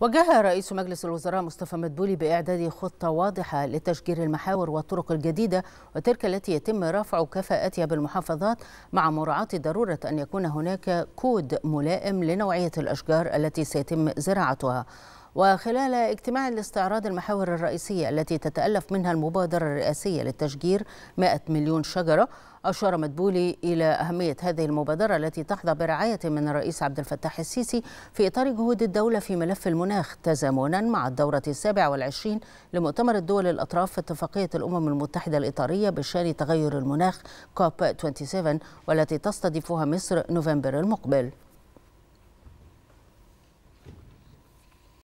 وجه رئيس مجلس الوزراء مصطفى مدبولي بإعداد خطة واضحة لتشجير المحاور والطرق الجديدة وتلك التي يتم رفع كفاءتها بالمحافظات مع مراعاة ضرورة أن يكون هناك كود ملائم لنوعية الأشجار التي سيتم زراعتها وخلال اجتماع لاستعراض المحاور الرئيسية التي تتألف منها المبادرة الرئاسية للتشجير 100 مليون شجرة أشار مدبولي إلى أهمية هذه المبادرة التي تحظى برعاية من الرئيس عبد الفتاح السيسي في إطار جهود الدولة في ملف المناخ تزامنا مع الدورة السابعة والعشرين لمؤتمر الدول الأطراف في اتفاقية الأمم المتحدة الإطارية بشأن تغير المناخ كوب 27 والتي تستضيفها مصر نوفمبر المقبل